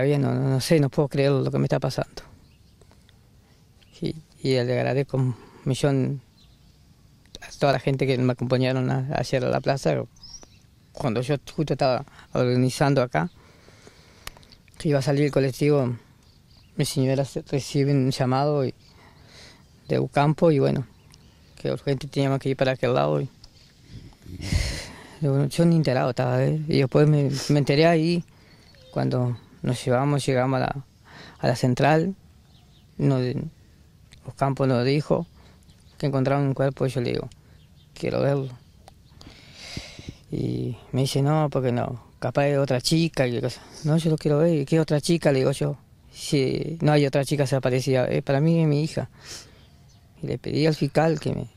bien no, no, sé, no puedo creer lo que me está pasando. Y, y le agradezco un millón a toda la gente que me acompañaron a, ayer la plaza, cuando yo justo estaba organizando acá, que iba a salir el colectivo, mis señoras reciben un llamado de de campo y bueno, que urgente teníamos que ir para aquel lado. yo ni enterado estaba, ¿eh? y después me enteré ahí cuando nos llevamos, llegamos a la, central, los campos nos dijo que encontraron un cuerpo yo le digo, quiero verlo. Y me dice, no, porque no, capaz de otra chica. Y no, yo lo quiero ver, ¿qué otra chica? Le digo yo, si no hay otra chica se aparecía es para mí es mi hija. Y le pedí al fiscal que me,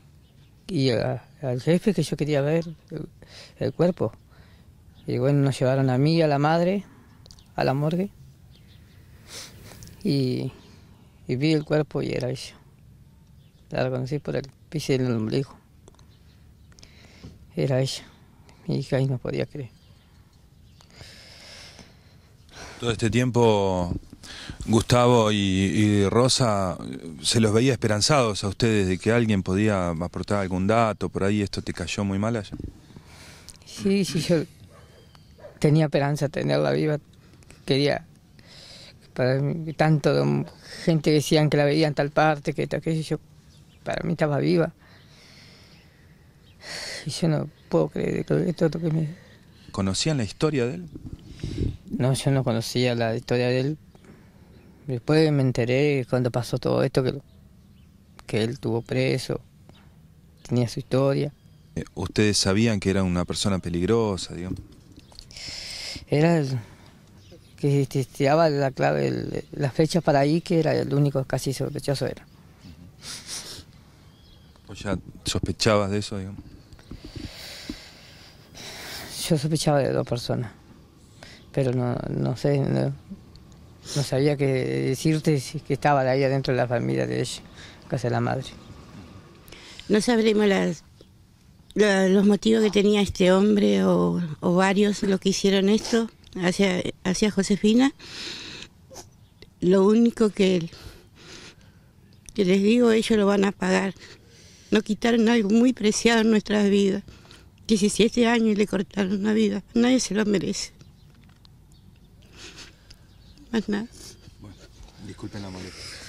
y al jefe que yo quería ver el, cuerpo. Y bueno, nos llevaron a mí a la madre a la morgue y, vi el cuerpo y era ella. La reconocí por el piso en el ombligo. Era ella. Mi hija y no podía creer. Todo este tiempo, Gustavo y, y, Rosa, se los veía esperanzados a ustedes de que alguien podía aportar algún dato, por ahí esto te cayó muy mal allá. Sí, sí, yo tenía esperanza de tenerla viva quería para tanto gente decían que la veían tal parte que tal, que yo para mí estaba viva y yo no puedo creer que esto que me conocían la historia de él no yo no conocía la historia de él después me enteré cuando pasó todo esto que que él tuvo preso tenía su historia eh, ustedes sabían que era una persona peligrosa digamos era que de la clave, el, la fecha para ahí, que era el único casi sospechoso era. ¿O ya sospechabas de eso, digamos? Yo sospechaba de dos personas, pero no, sé, no, sabía qué decirte que estaba ahí adentro de la familia de ella, casa de la madre. No sabremos las, los motivos que tenía este hombre o, o varios los que hicieron esto hacia, Josefina. Lo único que, que les digo, ellos lo van a pagar. no quitaron algo muy preciado en nuestras vidas. 17 años y le cortaron una vida. Nadie se lo merece. Más nada. Bueno, disculpen la molestia.